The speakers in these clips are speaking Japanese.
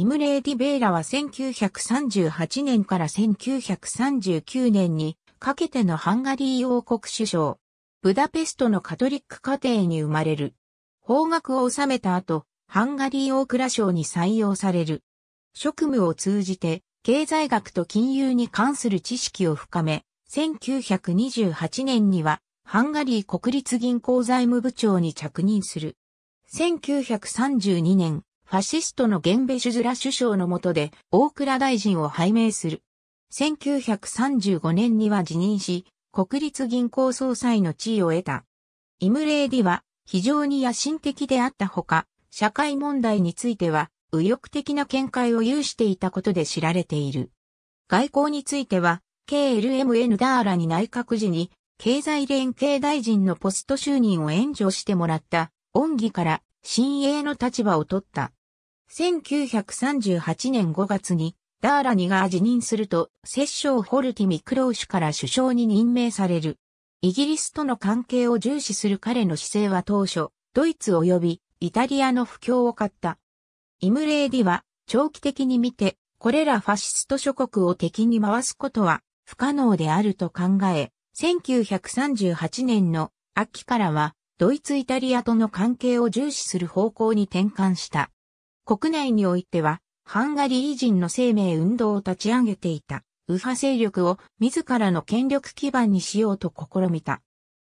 イムレー・ディベーラは1938年から1939年にかけてのハンガリー王国首相。ブダペストのカトリック家庭に生まれる。法学を収めた後、ハンガリー王倉省に採用される。職務を通じて、経済学と金融に関する知識を深め、1928年には、ハンガリー国立銀行財務部長に着任する。1932年、ファシストのゲンベシュズラ首相の下で大倉大臣を拝命する。1935年には辞任し、国立銀行総裁の地位を得た。イムレーディは非常に野心的であったほか、社会問題については右翼的な見解を有していたことで知られている。外交については、KLMN ダーラに内閣時に経済連携大臣のポスト就任を援助してもらった恩義から親鋭の立場を取った。1938年5月にダーラニが辞任すると、摂政ホルティ・ミクローシュから首相に任命される。イギリスとの関係を重視する彼の姿勢は当初、ドイツ及びイタリアの不況を買った。イムレーディは長期的に見て、これらファシスト諸国を敵に回すことは不可能であると考え、1938年の秋からはドイツ・イタリアとの関係を重視する方向に転換した。国内においては、ハンガリー人の生命運動を立ち上げていた、右派勢力を自らの権力基盤にしようと試みた。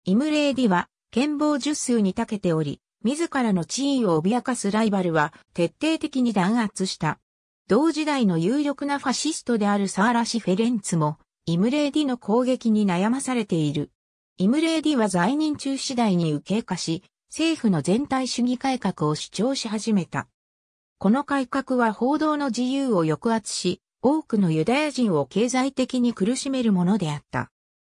イムレーディは、剣謀術数に長けており、自らの地位を脅かすライバルは徹底的に弾圧した。同時代の有力なファシストであるサーラシ・フェレンツも、イムレーディの攻撃に悩まされている。イムレーディは在任中次第に右傾化し、政府の全体主義改革を主張し始めた。この改革は報道の自由を抑圧し、多くのユダヤ人を経済的に苦しめるものであった。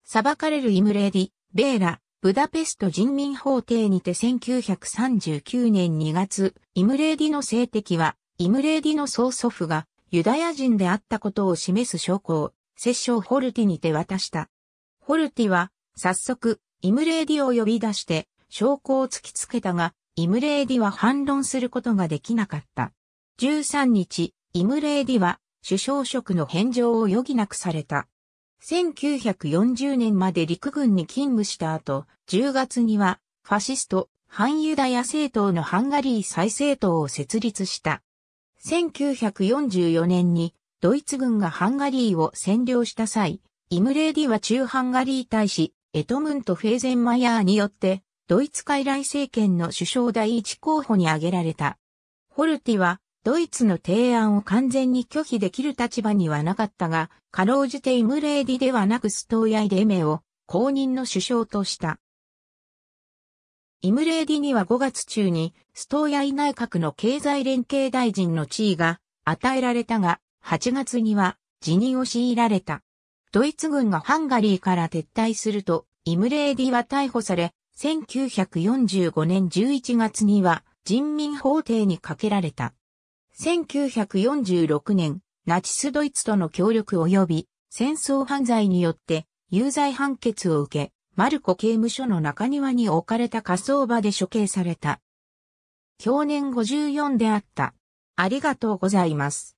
裁かれるイムレディ、ベーラ、ブダペスト人民法廷にて1939年2月、イムレディの性的は、イムレディの曽祖父がユダヤ人であったことを示す証拠を、摂政ホルティにて渡した。ホルティは、早速、イムレーディを呼び出して、証拠を突きつけたが、イムレーディは反論することができなかった。13日、イムレーディは首相職の返上を余儀なくされた。1940年まで陸軍に勤務した後、10月にはファシスト、反ユダヤ政党のハンガリー再政党を設立した。1944年にドイツ軍がハンガリーを占領した際、イムレーディは中ハンガリー大使、エトムント・フェーゼンマヤーによってドイツ傀儡政権の首相第一候補に挙げられた。ホルティは、ドイツの提案を完全に拒否できる立場にはなかったが、かろうじてイムレーディではなくストーヤイデメを公認の首相とした。イムレーディには5月中にストーヤイ内閣の経済連携大臣の地位が与えられたが、8月には辞任を強いられた。ドイツ軍がハンガリーから撤退すると、イムレーディは逮捕され、1945年11月には人民法廷にかけられた。1946年、ナチスドイツとの協力及び戦争犯罪によって有罪判決を受け、マルコ刑務所の中庭に置かれた火葬場で処刑された。去年54であった。ありがとうございます。